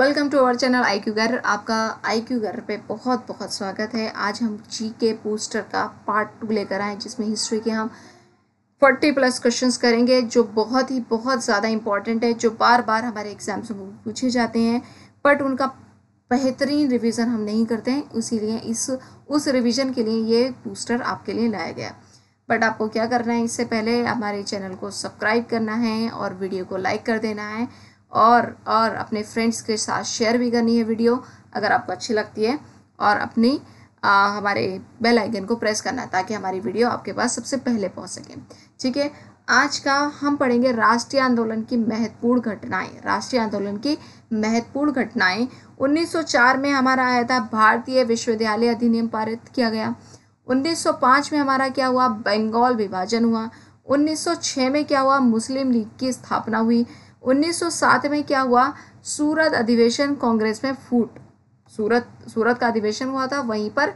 welcome to our channel I Q घर आपका आई Q घर पे बहुत बहुत स्वागत है आज हम जी के पोस्टर का पार्ट टू लेकर आए जिसमें हिस्ट्री के हम फोर्टी प्लस क्वेश्चन करेंगे जो बहुत ही बहुत ज़्यादा इंपॉर्टेंट है जो बार बार हमारे एग्जाम्स में पूछे जाते हैं बट उनका बेहतरीन रिविज़न हम नहीं करते हैं इसीलिए इस उस रिविज़न के लिए ये पोस्टर आपके लिए लाया गया बट आपको क्या करना है इससे पहले हमारे चैनल को सब्सक्राइब करना है और वीडियो को लाइक कर देना है और और अपने फ्रेंड्स के साथ शेयर भी करनी है वीडियो अगर आपको अच्छी लगती है और अपनी आ, हमारे बेल आइकन को प्रेस करना है ताकि हमारी वीडियो आपके पास सबसे पहले पहुंच सके ठीक है आज का हम पढ़ेंगे राष्ट्रीय आंदोलन की महत्वपूर्ण घटनाएं राष्ट्रीय आंदोलन की महत्वपूर्ण घटनाएं 1904 में हमारा आया था भारतीय विश्वविद्यालय अधिनियम पारित किया गया 1905 में हमारा क्या हुआ बंगाल विभाजन हुआ 1906 में क्या हुआ मुस्लिम लीग की स्थापना हुई 1907 में क्या हुआ सूरत अधिवेशन कांग्रेस में फूट सूरत सूरत का अधिवेशन हुआ था वहीं पर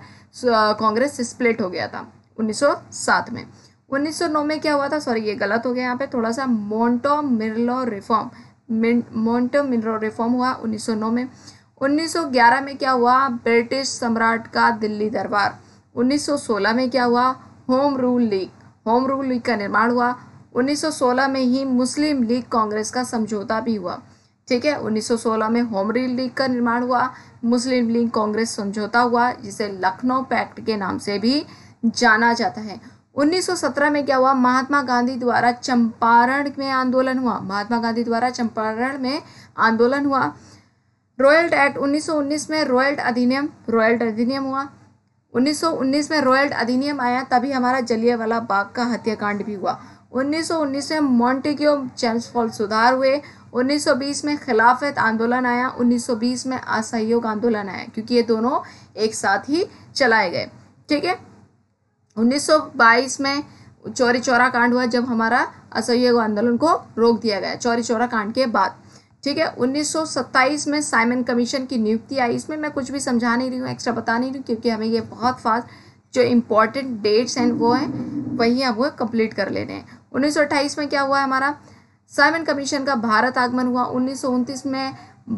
कांग्रेस स्प्लिट हो गया था 1907 में 1909 में क्या हुआ था सॉरी ये गलत हो गया यहाँ पे थोड़ा सा मोन्टो मिरलो रिफॉर्म मोन्टो मिरलो रिफॉर्म हुआ 1909 में 1911 में क्या हुआ ब्रिटिश सम्राट का दिल्ली दरबार 1916 में क्या हुआ home rule league home rule league का निर्माण हुआ 1916 में ही मुस्लिम लीग कांग्रेस का समझौता भी हुआ ठीक है 1916 में होमरी लीग का निर्माण हुआ मुस्लिम लीग कांग्रेस समझौता हुआ जिसे लखनऊ पैक्ट के नाम से भी जाना जाता है 1917 में क्या हुआ महात्मा गांधी द्वारा चंपारण में आंदोलन हुआ महात्मा गांधी द्वारा चंपारण में आंदोलन हुआ रॉयल्ट एक्ट 1919 में रॉयल्ट अधिनियम रॉयल्ट अधिनियम हुआ 1919 में रॉयल्ट अधिनियम आया तभी हमारा जलियावाला बाग का हत्याकांड भी हुआ 1919 में मॉन्टेग्यो चैम्स फॉल सुधार हुए 1920 में खिलाफत आंदोलन आया 1920 में असहयोग आंदोलन आया क्योंकि ये दोनों एक साथ ही चलाए गए ठीक है 1922 में चौरी चौरा कांड हुआ जब हमारा असहयोग आंदोलन को रोक दिया गया चौरी चौरा कांड के बाद ठीक है 1927 में साइमन कमीशन की नियुक्ति आई इसमें मैं कुछ भी समझा नहीं रही हूँ एक्स्ट्रा बता नहीं रही हूँ क्योंकि हमें ये बहुत फास्ट जो इम्पोर्टेंट डेट्स हैं वो हैं वहीं अब वो कंप्लीट कर लेने हैं उन्नीस में क्या हुआ है हमारा साइमन कमीशन का भारत आगमन हुआ उन्नीस में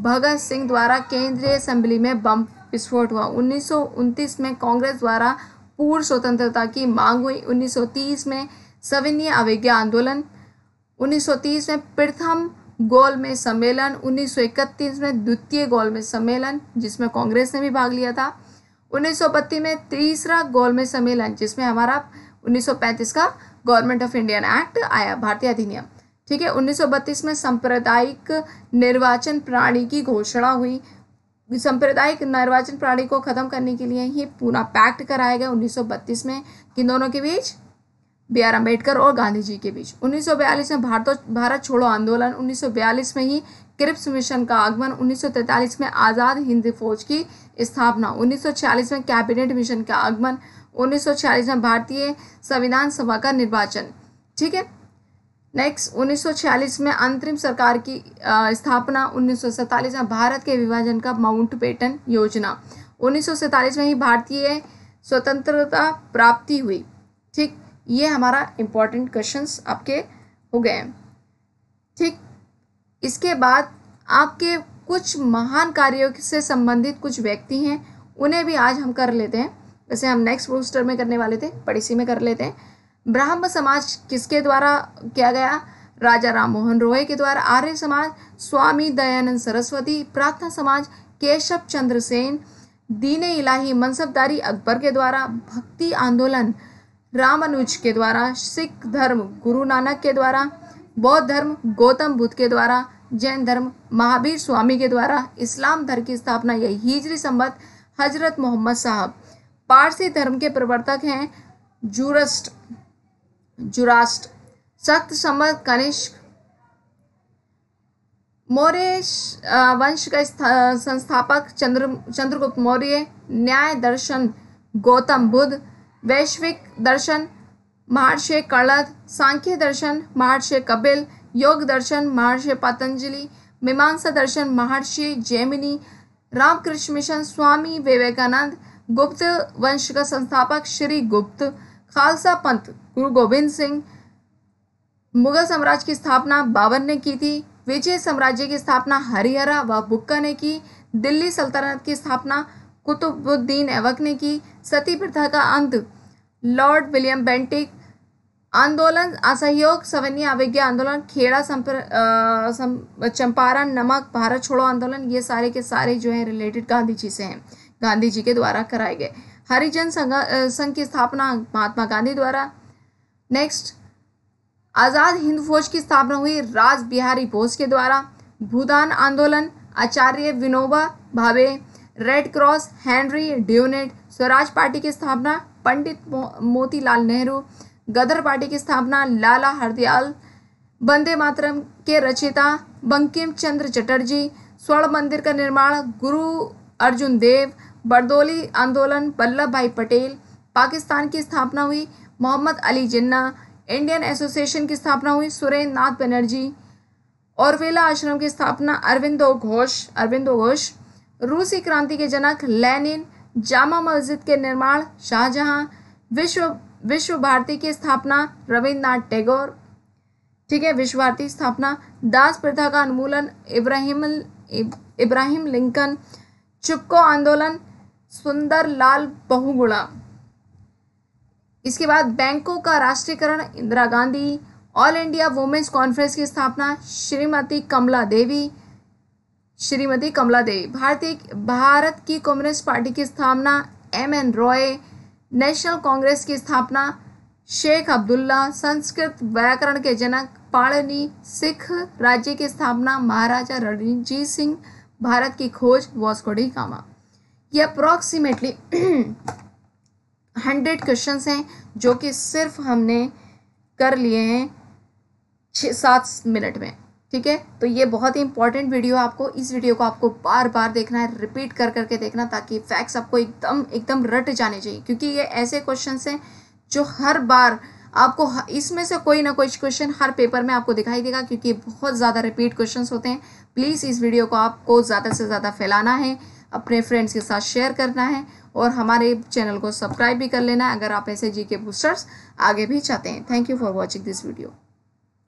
भगत सिंह द्वारा केंद्रीय असेंबली में बम विस्फोट हुआ उन्नीस में कांग्रेस द्वारा पूर्ण स्वतंत्रता की मांग हुई 1930 में सविनय अवज्ञा आंदोलन 1930 में प्रथम गोल में सम्मेलन 1931 में द्वितीय गोल में सम्मेलन जिसमें कांग्रेस ने भी भाग लिया था उन्नीस में तीसरा गोल में सम्मेलन जिसमें हमारा 1935 का गवर्नमेंट ऑफ इंडियन एक्ट आया भारतीय अधिनियम ठीक है 1932 में सांप्रदायिक निर्वाचन प्रणाली की घोषणा हुई सांप्रदायिक निर्वाचन प्रणाली को ख़त्म करने के लिए ही पूरा पैक्ट कराया गया उन्नीस में किन दोनों के बीच बी आर अम्बेडकर और गांधी जी के बीच 1942 में भारत भारत छोड़ो आंदोलन 1942 में ही क्रिप्स मिशन का आगमन 1943 में आज़ाद हिंद फौज की स्थापना 1946 में कैबिनेट मिशन का आगमन उन्नीस में भारतीय संविधान सभा का निर्वाचन ठीक है नेक्स्ट 1940 में अंतरिम सरकार की स्थापना 1947 में भारत के विभाजन का माउंट बेटन योजना 1947 में ही भारतीय स्वतंत्रता प्राप्ति हुई ठीक ये हमारा इम्पोर्टेंट क्वेश्चंस आपके हो गए हैं ठीक इसके बाद आपके कुछ महान कार्यों से संबंधित कुछ व्यक्ति हैं उन्हें भी आज हम कर लेते हैं वैसे हम नेक्स्ट बूस्टर में करने वाले थे पर इसी में कर लेते हैं ब्राह्म समाज किसके द्वारा किया गया राजा राम मोहन रॉय के द्वारा आर्य समाज स्वामी दयानंद सरस्वती प्रार्थना समाज केशव चंद्र सेन दीने इलाही मनसबदारी अकबर के द्वारा भक्ति आंदोलन रामानुज के द्वारा सिख धर्म गुरु नानक के द्वारा बौद्ध धर्म गौतम बुद्ध के द्वारा जैन धर्म महावीर स्वामी के द्वारा इस्लाम धर्म की स्थापना यही हिजरी संबत हजरत मोहम्मद साहब पारसी धर्म के प्रवर्तक हैं जुरस्ट जुरास्ट सख्त समर कनिष्क मौर्य वंश का संस्थापक चंद्र चंद्रगुप्त मौर्य न्याय दर्शन गौतम बुद्ध वैश्विक दर्शन महर्षि कलद सांख्य दर्शन महर्षि कपिल योग दर्शन महर्षि पतंजलि मीमांसा दर्शन महर्षि जैमिनी रामकृष्ण मिशन स्वामी विवेकानंद गुप्त वंश का संस्थापक श्री गुप्त खालसा पंथ गुरु गोविंद सिंह मुगल साम्राज्य की स्थापना बाबर ने की थी विजय साम्राज्य की स्थापना हरिहरा व बुक्का ने की दिल्ली सल्तनत की स्थापना कुतुबुद्दीन एवक ने की सती प्रथा का अंत लॉर्ड विलियम बेंटिक आंदोलन असहयोग सवनीय अविज्ञा आंदोलन खेड़ा संप्र चंपारण नमक भारत छोड़ो आंदोलन ये सारे के सारे जो हैं रिलेटेड गांधी जी से हैं गांधी जी के द्वारा कराए गए हरिजन संघ की स्थापना महात्मा गांधी द्वारा नेक्स्ट आज़ाद हिंद फौज की स्थापना हुई राज बिहारी बोस के द्वारा भूदान आंदोलन Acharya Vinoba Bhave red cross Henry Dunant Swaraj party की स्थापना पंडित मो, मोतीलाल नेहरू गदर पार्टी की स्थापना लाला हरदयाल वंदे मातरम के रचिता बंकिम चंद्र चटर्जी स्वर्ण मंदिर का निर्माण गुरु अर्जुन देव बर्दोली आंदोलन वल्लभ भाई पटेल पाकिस्तान की स्थापना हुई मोहम्मद अली जिन्ना इंडियन एसोसिएशन की स्थापना हुई सुरेंद्र नाथ बनर्जी औरवेला आश्रम की स्थापना अरविंदो घोष अरविंदो घोष रूसी क्रांति के जनक लेनिन जामा मस्जिद के निर्माण शाहजहां विश्व विश्व भारती की स्थापना रविन्द्रनाथ टैगोर ठीक है विश्व भारती स्थापना दास प्रथा का उन्मूलन इब्राहिम इब्राहिम लिंकन चुपको आंदोलन सुंदर लाल बहुगुणा इसके बाद बैंकों का राष्ट्रीयकरण Indira Gandhi all India women's conference की स्थापना श्रीमती कमला देवी श्रीमती कमला देवी भारतीय भारत की कम्युनिस्ट पार्टी की स्थापना M N Roy national congress की स्थापना शेख अब्दुल्ला संस्कृत व्याकरण के जनक पाड़नी सिख राज्य की स्थापना महाराजा रणजीत सिंह भारत की खोज वॉस्कोडी कामा ये अप्रॉक्सीमेटली हंड्रेड क्वेश्चन हैं जो कि सिर्फ हमने कर लिए हैं छः सात मिनट में ठीक है तो ये बहुत ही इंपॉर्टेंट वीडियो है आपको इस वीडियो को आपको बार बार देखना है रिपीट कर करके देखना ताकि फैक्ट्स आपको एकदम एकदम रट जाने चाहिए क्योंकि ये ऐसे क्वेश्चन हैं जो हर बार आपको इसमें से कोई ना कोई क्वेश्चन हर पेपर में आपको दिखाई देगा क्योंकि बहुत ज़्यादा रिपीट क्वेश्चन होते हैं प्लीज़ इस वीडियो को आपको ज़्यादा से ज़्यादा फैलाना है अपने फ्रेंड्स के साथ शेयर करना है और हमारे चैनल को सब्सक्राइब भी कर लेना अगर आप ऐसे जी के बूस्टर्स आगे भी चाहते हैं thank you for watching this video